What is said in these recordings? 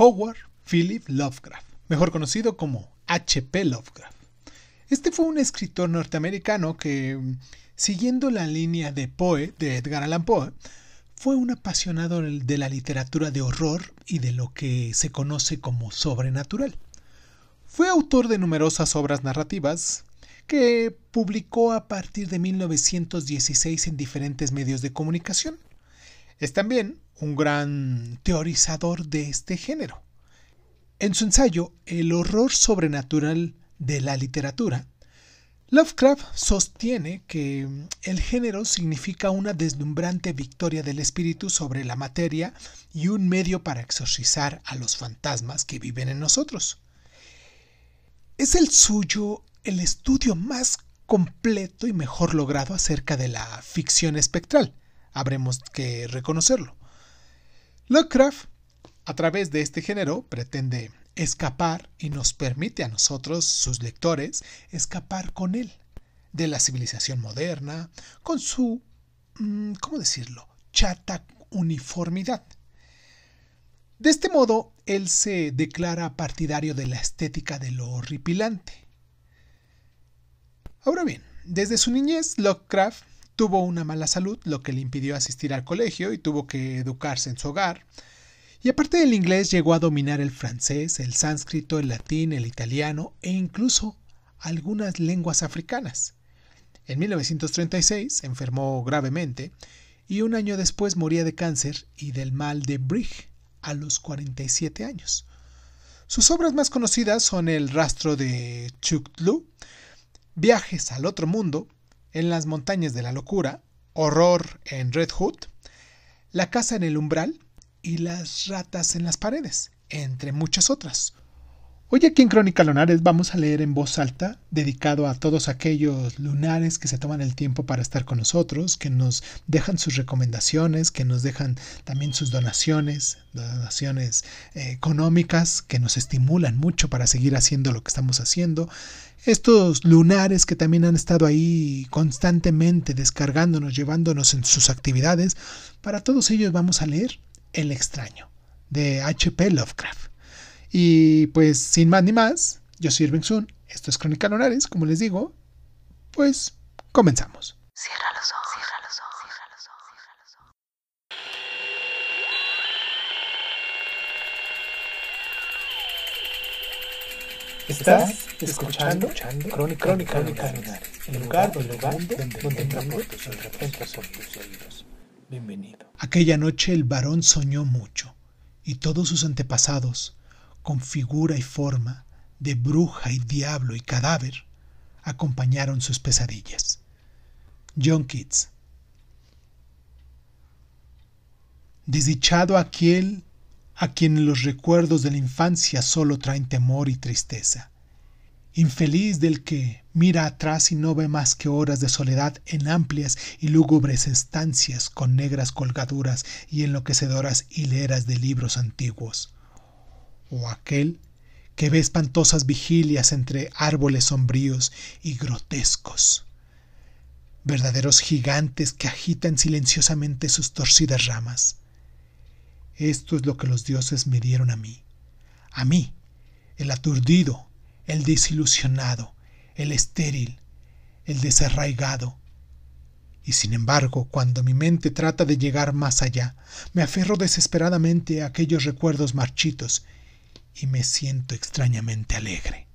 Howard Philip Lovecraft, mejor conocido como H.P. Lovecraft. Este fue un escritor norteamericano que, siguiendo la línea de Poe de Edgar Allan Poe, fue un apasionado de la literatura de horror y de lo que se conoce como sobrenatural. Fue autor de numerosas obras narrativas que publicó a partir de 1916 en diferentes medios de comunicación. Es también un gran teorizador de este género. En su ensayo El horror sobrenatural de la literatura, Lovecraft sostiene que el género significa una deslumbrante victoria del espíritu sobre la materia y un medio para exorcizar a los fantasmas que viven en nosotros. Es el suyo el estudio más completo y mejor logrado acerca de la ficción espectral, habremos que reconocerlo. Lovecraft, a través de este género, pretende escapar y nos permite a nosotros, sus lectores, escapar con él de la civilización moderna, con su, mm, ¿cómo decirlo?, chata uniformidad. De este modo, él se declara partidario de la estética de lo horripilante. Ahora bien, desde su niñez, Lovecraft Tuvo una mala salud, lo que le impidió asistir al colegio y tuvo que educarse en su hogar. Y aparte del inglés llegó a dominar el francés, el sánscrito, el latín, el italiano e incluso algunas lenguas africanas. En 1936 enfermó gravemente y un año después moría de cáncer y del mal de Brig a los 47 años. Sus obras más conocidas son El rastro de Chuklu, Viajes al otro mundo, en las montañas de la locura, Horror en Red Hood, La casa en el umbral y Las ratas en las paredes, entre muchas otras. Hoy aquí en Crónica Lunares vamos a leer en voz alta, dedicado a todos aquellos lunares que se toman el tiempo para estar con nosotros, que nos dejan sus recomendaciones, que nos dejan también sus donaciones, donaciones eh, económicas que nos estimulan mucho para seguir haciendo lo que estamos haciendo. Estos lunares que también han estado ahí constantemente descargándonos, llevándonos en sus actividades, para todos ellos vamos a leer El extraño, de H.P. Lovecraft. Y pues sin más ni más, yo soy Irving Sun, esto es Crónica Lunares, como les digo, pues comenzamos. Cierra los ojos, cierra los ojos, cierra los ojos, cierra los ojos. Estás escuchando, escuchando Crónica, Crónica, Crónica Lunares, el lugar, el lugar donde, el de repente entra por tus oídos. Bienvenido. Aquella noche el varón soñó mucho y todos sus antepasados con figura y forma de bruja y diablo y cadáver, acompañaron sus pesadillas. John Keats. Desdichado aquel a quien los recuerdos de la infancia solo traen temor y tristeza. Infeliz del que mira atrás y no ve más que horas de soledad en amplias y lúgubres estancias con negras colgaduras y enloquecedoras hileras de libros antiguos o aquel que ve espantosas vigilias entre árboles sombríos y grotescos, verdaderos gigantes que agitan silenciosamente sus torcidas ramas. Esto es lo que los dioses me dieron a mí, a mí, el aturdido, el desilusionado, el estéril, el desarraigado. Y sin embargo, cuando mi mente trata de llegar más allá, me aferro desesperadamente a aquellos recuerdos marchitos y me siento extrañamente alegre.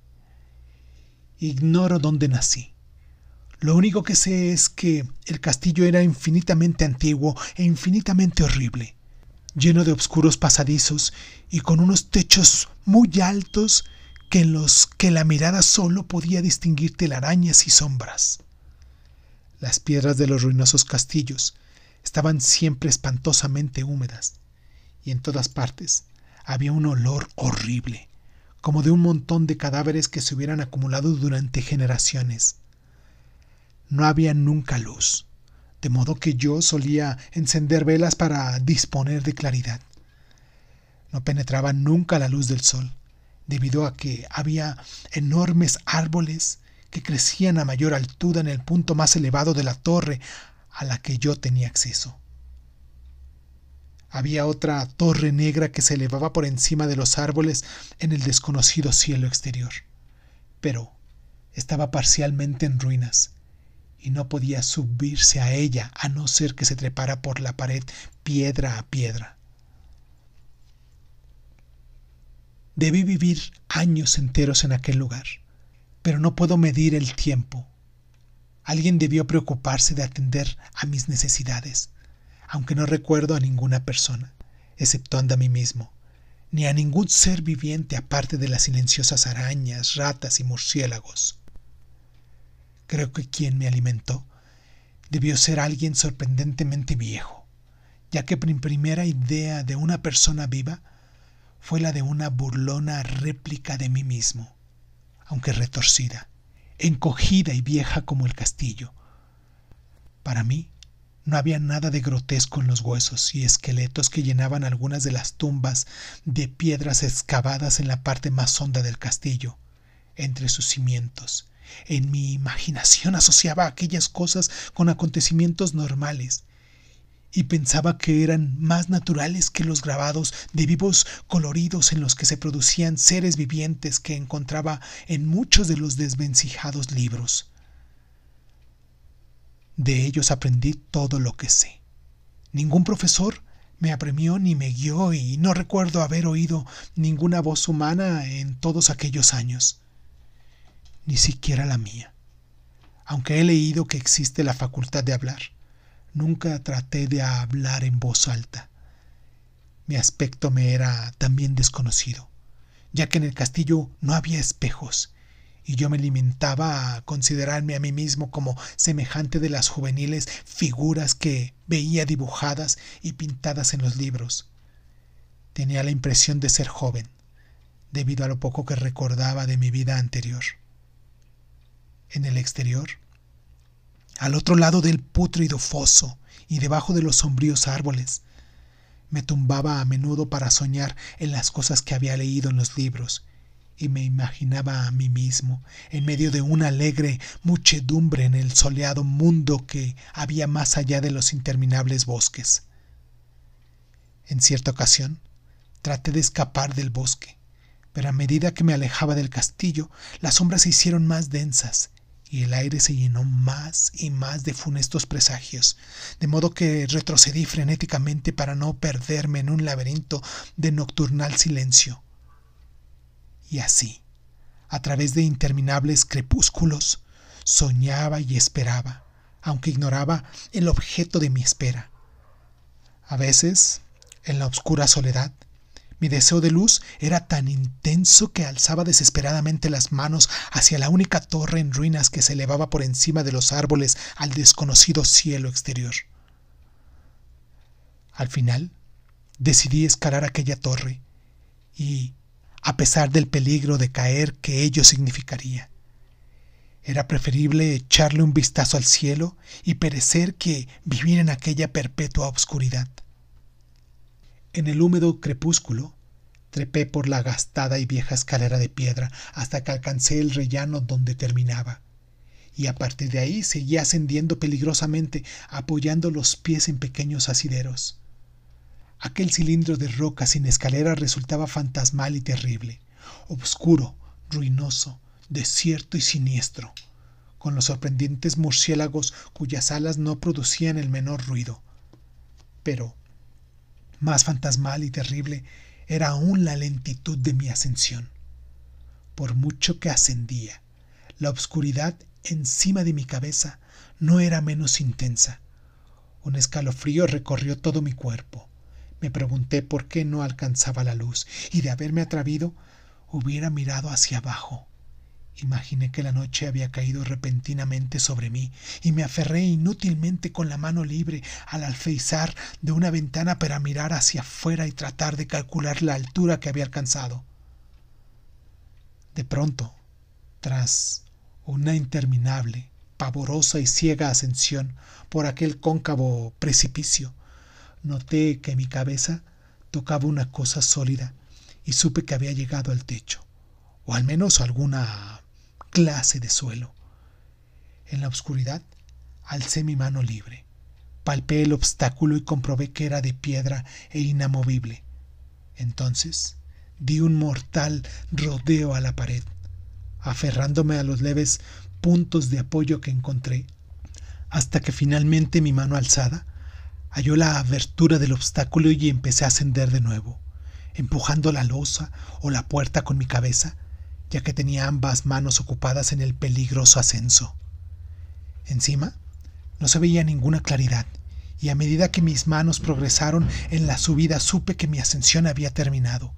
Ignoro dónde nací. Lo único que sé es que el castillo era infinitamente antiguo e infinitamente horrible, lleno de oscuros pasadizos y con unos techos muy altos que en los que la mirada solo podía distinguir telarañas y sombras. Las piedras de los ruinosos castillos estaban siempre espantosamente húmedas, y en todas partes había un olor horrible, como de un montón de cadáveres que se hubieran acumulado durante generaciones. No había nunca luz, de modo que yo solía encender velas para disponer de claridad. No penetraba nunca la luz del sol, debido a que había enormes árboles que crecían a mayor altura en el punto más elevado de la torre a la que yo tenía acceso. Había otra torre negra que se elevaba por encima de los árboles en el desconocido cielo exterior. Pero estaba parcialmente en ruinas y no podía subirse a ella a no ser que se trepara por la pared piedra a piedra. Debí vivir años enteros en aquel lugar, pero no puedo medir el tiempo. Alguien debió preocuparse de atender a mis necesidades aunque no recuerdo a ninguna persona, exceptuando a mí mismo, ni a ningún ser viviente aparte de las silenciosas arañas, ratas y murciélagos. Creo que quien me alimentó debió ser alguien sorprendentemente viejo, ya que mi primera idea de una persona viva fue la de una burlona réplica de mí mismo, aunque retorcida, encogida y vieja como el castillo. Para mí, no había nada de grotesco en los huesos y esqueletos que llenaban algunas de las tumbas de piedras excavadas en la parte más honda del castillo, entre sus cimientos. En mi imaginación asociaba aquellas cosas con acontecimientos normales y pensaba que eran más naturales que los grabados de vivos coloridos en los que se producían seres vivientes que encontraba en muchos de los desvencijados libros. De ellos aprendí todo lo que sé. Ningún profesor me apremió ni me guió y no recuerdo haber oído ninguna voz humana en todos aquellos años, ni siquiera la mía. Aunque he leído que existe la facultad de hablar, nunca traté de hablar en voz alta. Mi aspecto me era también desconocido, ya que en el castillo no había espejos y yo me limitaba a considerarme a mí mismo como semejante de las juveniles figuras que veía dibujadas y pintadas en los libros. Tenía la impresión de ser joven, debido a lo poco que recordaba de mi vida anterior. En el exterior, al otro lado del putrido foso y debajo de los sombríos árboles, me tumbaba a menudo para soñar en las cosas que había leído en los libros y me imaginaba a mí mismo, en medio de una alegre muchedumbre en el soleado mundo que había más allá de los interminables bosques. En cierta ocasión, traté de escapar del bosque, pero a medida que me alejaba del castillo, las sombras se hicieron más densas y el aire se llenó más y más de funestos presagios, de modo que retrocedí frenéticamente para no perderme en un laberinto de nocturnal silencio. Y así, a través de interminables crepúsculos, soñaba y esperaba, aunque ignoraba el objeto de mi espera. A veces, en la oscura soledad, mi deseo de luz era tan intenso que alzaba desesperadamente las manos hacia la única torre en ruinas que se elevaba por encima de los árboles al desconocido cielo exterior. Al final, decidí escalar aquella torre y, a pesar del peligro de caer que ello significaría. Era preferible echarle un vistazo al cielo y perecer que vivir en aquella perpetua oscuridad. En el húmedo crepúsculo, trepé por la gastada y vieja escalera de piedra hasta que alcancé el rellano donde terminaba, y a partir de ahí seguí ascendiendo peligrosamente, apoyando los pies en pequeños asideros. Aquel cilindro de roca sin escalera resultaba fantasmal y terrible, obscuro, ruinoso, desierto y siniestro, con los sorprendentes murciélagos cuyas alas no producían el menor ruido. Pero, más fantasmal y terrible, era aún la lentitud de mi ascensión. Por mucho que ascendía, la obscuridad encima de mi cabeza no era menos intensa. Un escalofrío recorrió todo mi cuerpo. Me pregunté por qué no alcanzaba la luz, y de haberme atrevido, hubiera mirado hacia abajo. Imaginé que la noche había caído repentinamente sobre mí y me aferré inútilmente con la mano libre al alfeizar de una ventana para mirar hacia afuera y tratar de calcular la altura que había alcanzado. De pronto, tras una interminable, pavorosa y ciega ascensión por aquel cóncavo precipicio, Noté que mi cabeza tocaba una cosa sólida y supe que había llegado al techo, o al menos a alguna clase de suelo. En la oscuridad alcé mi mano libre. Palpé el obstáculo y comprobé que era de piedra e inamovible. Entonces di un mortal rodeo a la pared, aferrándome a los leves puntos de apoyo que encontré, hasta que finalmente mi mano alzada Halló la abertura del obstáculo y empecé a ascender de nuevo, empujando la losa o la puerta con mi cabeza, ya que tenía ambas manos ocupadas en el peligroso ascenso. Encima, no se veía ninguna claridad, y a medida que mis manos progresaron en la subida supe que mi ascensión había terminado,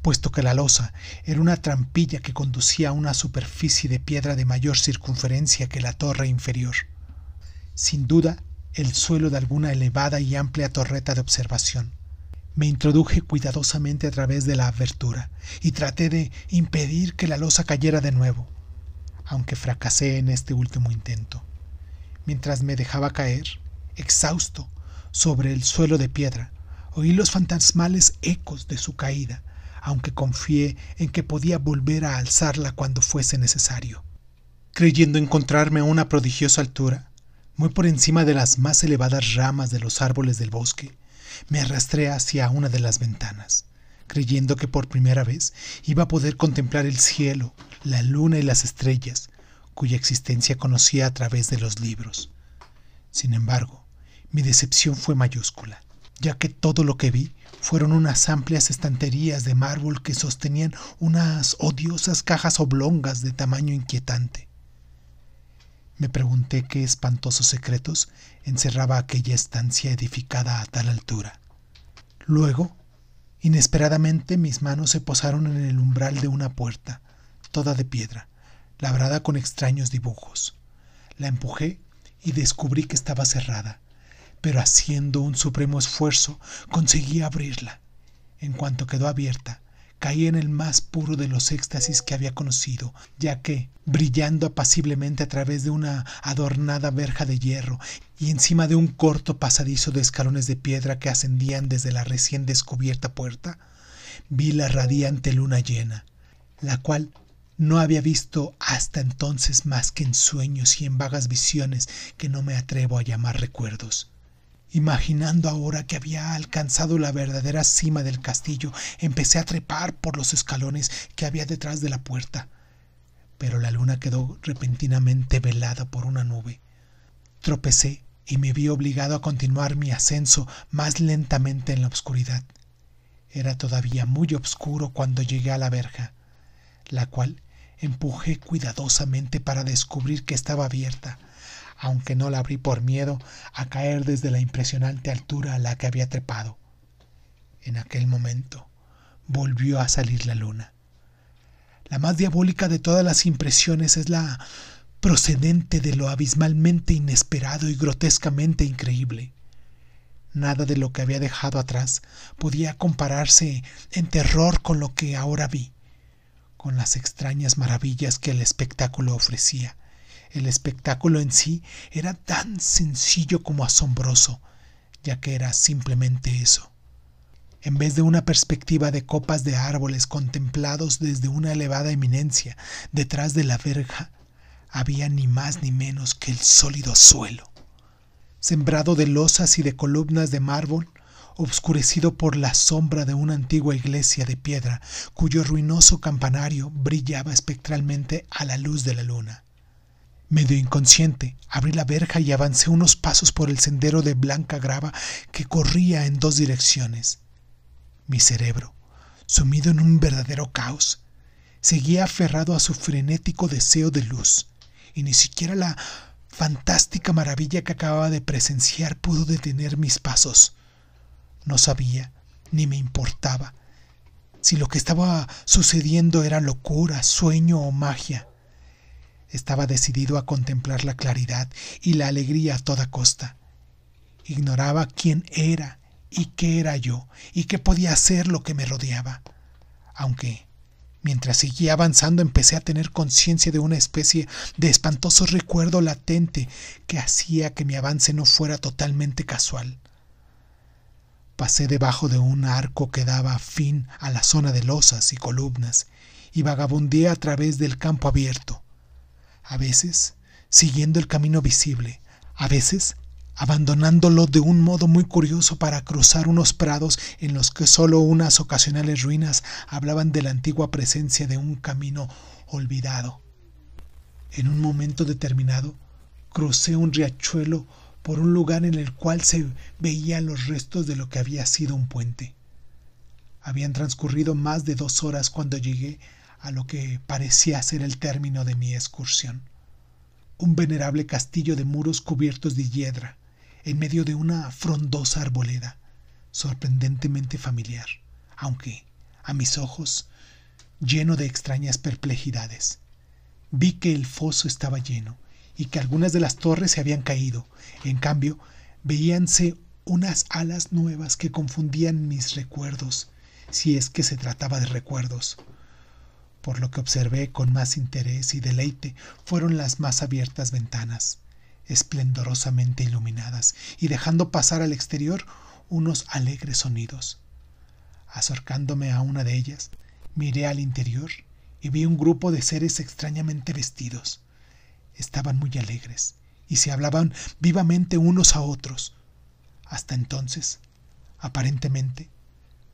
puesto que la losa era una trampilla que conducía a una superficie de piedra de mayor circunferencia que la torre inferior. Sin duda, el suelo de alguna elevada y amplia torreta de observación. Me introduje cuidadosamente a través de la abertura y traté de impedir que la losa cayera de nuevo, aunque fracasé en este último intento. Mientras me dejaba caer, exhausto, sobre el suelo de piedra, oí los fantasmales ecos de su caída, aunque confié en que podía volver a alzarla cuando fuese necesario. Creyendo encontrarme a una prodigiosa altura, muy por encima de las más elevadas ramas de los árboles del bosque, me arrastré hacia una de las ventanas, creyendo que por primera vez iba a poder contemplar el cielo, la luna y las estrellas, cuya existencia conocía a través de los libros. Sin embargo, mi decepción fue mayúscula, ya que todo lo que vi fueron unas amplias estanterías de mármol que sostenían unas odiosas cajas oblongas de tamaño inquietante. Me pregunté qué espantosos secretos encerraba aquella estancia edificada a tal altura. Luego, inesperadamente mis manos se posaron en el umbral de una puerta, toda de piedra, labrada con extraños dibujos. La empujé y descubrí que estaba cerrada, pero haciendo un supremo esfuerzo conseguí abrirla. En cuanto quedó abierta, caí en el más puro de los éxtasis que había conocido, ya que, brillando apaciblemente a través de una adornada verja de hierro y encima de un corto pasadizo de escalones de piedra que ascendían desde la recién descubierta puerta, vi la radiante luna llena, la cual no había visto hasta entonces más que en sueños y en vagas visiones que no me atrevo a llamar recuerdos. Imaginando ahora que había alcanzado la verdadera cima del castillo, empecé a trepar por los escalones que había detrás de la puerta. Pero la luna quedó repentinamente velada por una nube. Tropecé y me vi obligado a continuar mi ascenso más lentamente en la oscuridad. Era todavía muy oscuro cuando llegué a la verja, la cual empujé cuidadosamente para descubrir que estaba abierta aunque no la abrí por miedo a caer desde la impresionante altura a la que había trepado. En aquel momento volvió a salir la luna. La más diabólica de todas las impresiones es la procedente de lo abismalmente inesperado y grotescamente increíble. Nada de lo que había dejado atrás podía compararse en terror con lo que ahora vi, con las extrañas maravillas que el espectáculo ofrecía el espectáculo en sí era tan sencillo como asombroso, ya que era simplemente eso. En vez de una perspectiva de copas de árboles contemplados desde una elevada eminencia detrás de la verja, había ni más ni menos que el sólido suelo, sembrado de losas y de columnas de mármol, obscurecido por la sombra de una antigua iglesia de piedra, cuyo ruinoso campanario brillaba espectralmente a la luz de la luna. Medio inconsciente, abrí la verja y avancé unos pasos por el sendero de blanca grava que corría en dos direcciones. Mi cerebro, sumido en un verdadero caos, seguía aferrado a su frenético deseo de luz, y ni siquiera la fantástica maravilla que acababa de presenciar pudo detener mis pasos. No sabía, ni me importaba, si lo que estaba sucediendo era locura, sueño o magia. Estaba decidido a contemplar la claridad y la alegría a toda costa. Ignoraba quién era y qué era yo y qué podía hacer lo que me rodeaba. Aunque, mientras seguía avanzando, empecé a tener conciencia de una especie de espantoso recuerdo latente que hacía que mi avance no fuera totalmente casual. Pasé debajo de un arco que daba fin a la zona de losas y columnas y vagabundé a través del campo abierto a veces siguiendo el camino visible, a veces abandonándolo de un modo muy curioso para cruzar unos prados en los que sólo unas ocasionales ruinas hablaban de la antigua presencia de un camino olvidado. En un momento determinado, crucé un riachuelo por un lugar en el cual se veían los restos de lo que había sido un puente. Habían transcurrido más de dos horas cuando llegué a lo que parecía ser el término de mi excursión. Un venerable castillo de muros cubiertos de hiedra, en medio de una frondosa arboleda, sorprendentemente familiar, aunque, a mis ojos, lleno de extrañas perplejidades. Vi que el foso estaba lleno y que algunas de las torres se habían caído. En cambio, veíanse unas alas nuevas que confundían mis recuerdos, si es que se trataba de recuerdos por lo que observé con más interés y deleite fueron las más abiertas ventanas, esplendorosamente iluminadas y dejando pasar al exterior unos alegres sonidos. Acercándome a una de ellas, miré al interior y vi un grupo de seres extrañamente vestidos. Estaban muy alegres y se hablaban vivamente unos a otros. Hasta entonces, aparentemente,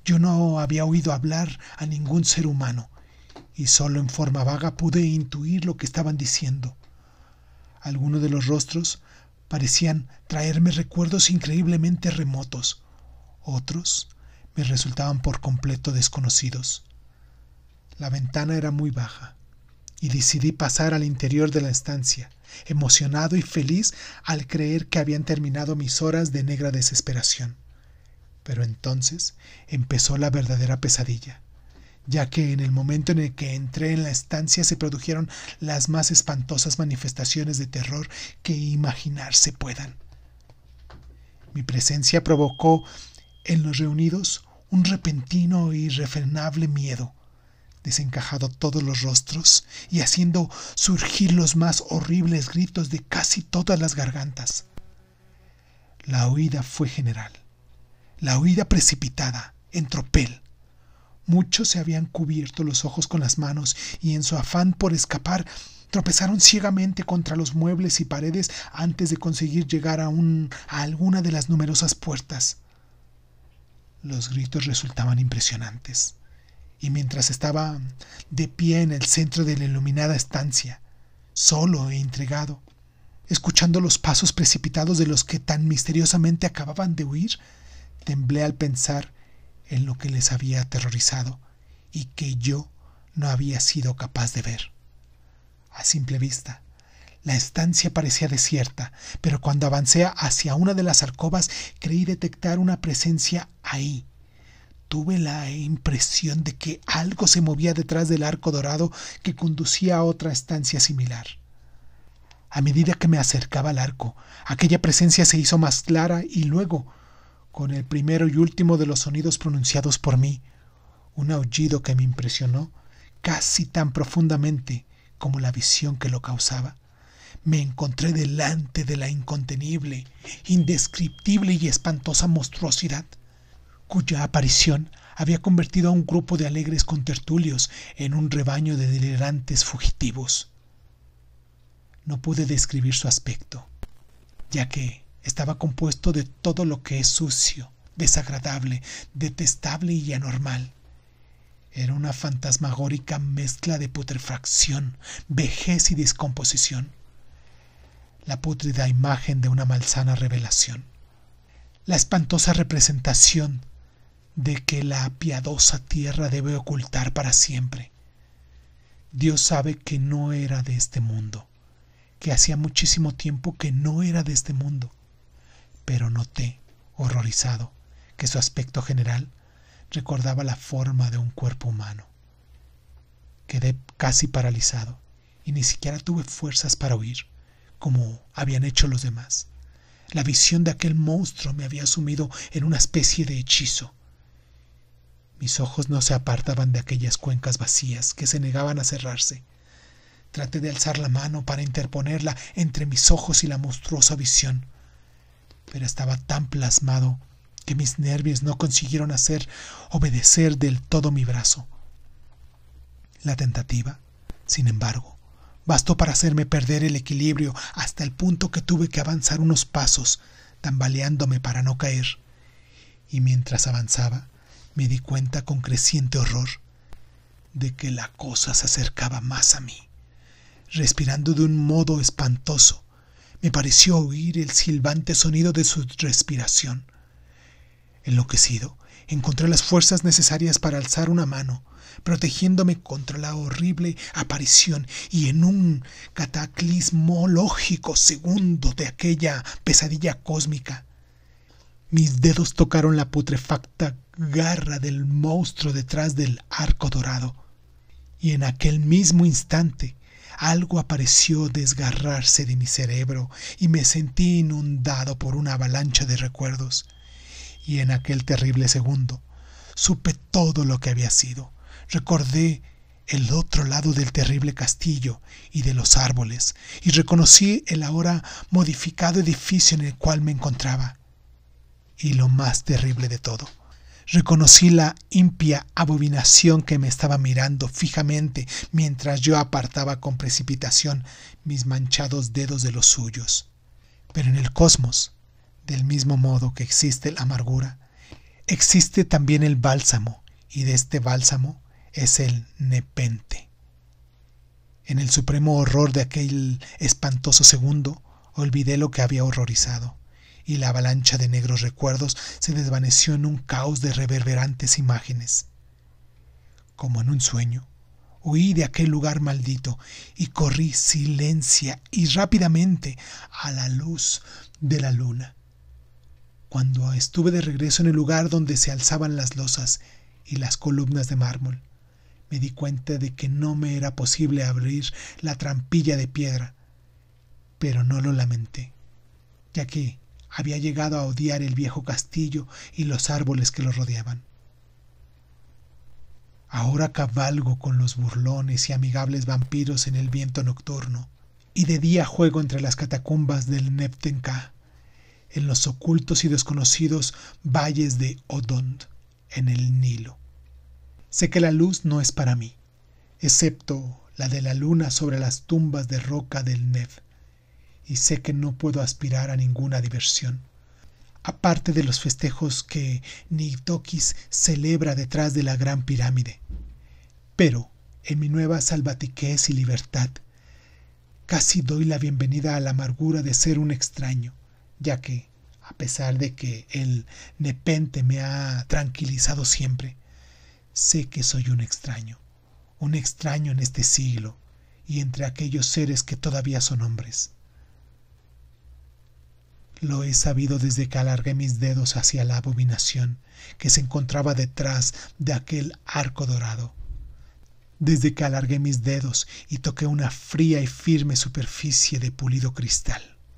yo no había oído hablar a ningún ser humano, y solo en forma vaga pude intuir lo que estaban diciendo. Algunos de los rostros parecían traerme recuerdos increíblemente remotos, otros me resultaban por completo desconocidos. La ventana era muy baja, y decidí pasar al interior de la estancia, emocionado y feliz al creer que habían terminado mis horas de negra desesperación. Pero entonces empezó la verdadera pesadilla ya que en el momento en el que entré en la estancia se produjeron las más espantosas manifestaciones de terror que imaginarse puedan. Mi presencia provocó en los reunidos un repentino e irrefrenable miedo, desencajado todos los rostros y haciendo surgir los más horribles gritos de casi todas las gargantas. La huida fue general, la huida precipitada, en tropel, Muchos se habían cubierto los ojos con las manos y en su afán por escapar tropezaron ciegamente contra los muebles y paredes antes de conseguir llegar a, un, a alguna de las numerosas puertas. Los gritos resultaban impresionantes, y mientras estaba de pie en el centro de la iluminada estancia, solo e intrigado, escuchando los pasos precipitados de los que tan misteriosamente acababan de huir, temblé al pensar en lo que les había aterrorizado y que yo no había sido capaz de ver. A simple vista, la estancia parecía desierta, pero cuando avancé hacia una de las alcobas creí detectar una presencia ahí. Tuve la impresión de que algo se movía detrás del arco dorado que conducía a otra estancia similar. A medida que me acercaba al arco, aquella presencia se hizo más clara y luego con el primero y último de los sonidos pronunciados por mí, un aullido que me impresionó casi tan profundamente como la visión que lo causaba. Me encontré delante de la incontenible, indescriptible y espantosa monstruosidad, cuya aparición había convertido a un grupo de alegres contertulios en un rebaño de delirantes fugitivos. No pude describir su aspecto, ya que estaba compuesto de todo lo que es sucio, desagradable, detestable y anormal. Era una fantasmagórica mezcla de putrefacción, vejez y descomposición. La pútrida imagen de una malsana revelación. La espantosa representación de que la piadosa tierra debe ocultar para siempre. Dios sabe que no era de este mundo, que hacía muchísimo tiempo que no era de este mundo, pero noté, horrorizado, que su aspecto general recordaba la forma de un cuerpo humano. Quedé casi paralizado y ni siquiera tuve fuerzas para huir, como habían hecho los demás. La visión de aquel monstruo me había sumido en una especie de hechizo. Mis ojos no se apartaban de aquellas cuencas vacías que se negaban a cerrarse. Traté de alzar la mano para interponerla entre mis ojos y la monstruosa visión, pero estaba tan plasmado que mis nervios no consiguieron hacer obedecer del todo mi brazo. La tentativa, sin embargo, bastó para hacerme perder el equilibrio hasta el punto que tuve que avanzar unos pasos, tambaleándome para no caer. Y mientras avanzaba, me di cuenta con creciente horror de que la cosa se acercaba más a mí, respirando de un modo espantoso, me pareció oír el silbante sonido de su respiración. Enloquecido, encontré las fuerzas necesarias para alzar una mano, protegiéndome contra la horrible aparición y en un cataclismológico segundo de aquella pesadilla cósmica. Mis dedos tocaron la putrefacta garra del monstruo detrás del arco dorado, y en aquel mismo instante algo apareció desgarrarse de mi cerebro y me sentí inundado por una avalancha de recuerdos. Y en aquel terrible segundo supe todo lo que había sido. Recordé el otro lado del terrible castillo y de los árboles, y reconocí el ahora modificado edificio en el cual me encontraba. Y lo más terrible de todo, Reconocí la impia abominación que me estaba mirando fijamente mientras yo apartaba con precipitación mis manchados dedos de los suyos. Pero en el cosmos, del mismo modo que existe la amargura, existe también el bálsamo, y de este bálsamo es el nepente. En el supremo horror de aquel espantoso segundo, olvidé lo que había horrorizado y la avalancha de negros recuerdos se desvaneció en un caos de reverberantes imágenes. Como en un sueño, huí de aquel lugar maldito y corrí silencia y rápidamente a la luz de la luna. Cuando estuve de regreso en el lugar donde se alzaban las losas y las columnas de mármol, me di cuenta de que no me era posible abrir la trampilla de piedra, pero no lo lamenté, ya que había llegado a odiar el viejo castillo y los árboles que lo rodeaban. Ahora cabalgo con los burlones y amigables vampiros en el viento nocturno, y de día juego entre las catacumbas del Neptenka, en los ocultos y desconocidos valles de Odond, en el Nilo. Sé que la luz no es para mí, excepto la de la luna sobre las tumbas de roca del Nef y sé que no puedo aspirar a ninguna diversión. Aparte de los festejos que Nigdokis celebra detrás de la gran pirámide. Pero, en mi nueva salvatiquez y libertad, casi doy la bienvenida a la amargura de ser un extraño, ya que, a pesar de que el nepente me ha tranquilizado siempre, sé que soy un extraño, un extraño en este siglo y entre aquellos seres que todavía son hombres. Lo he sabido desde que alargué mis dedos hacia la abominación que se encontraba detrás de aquel arco dorado. Desde que alargué mis dedos y toqué una fría y firme superficie de pulido cristal.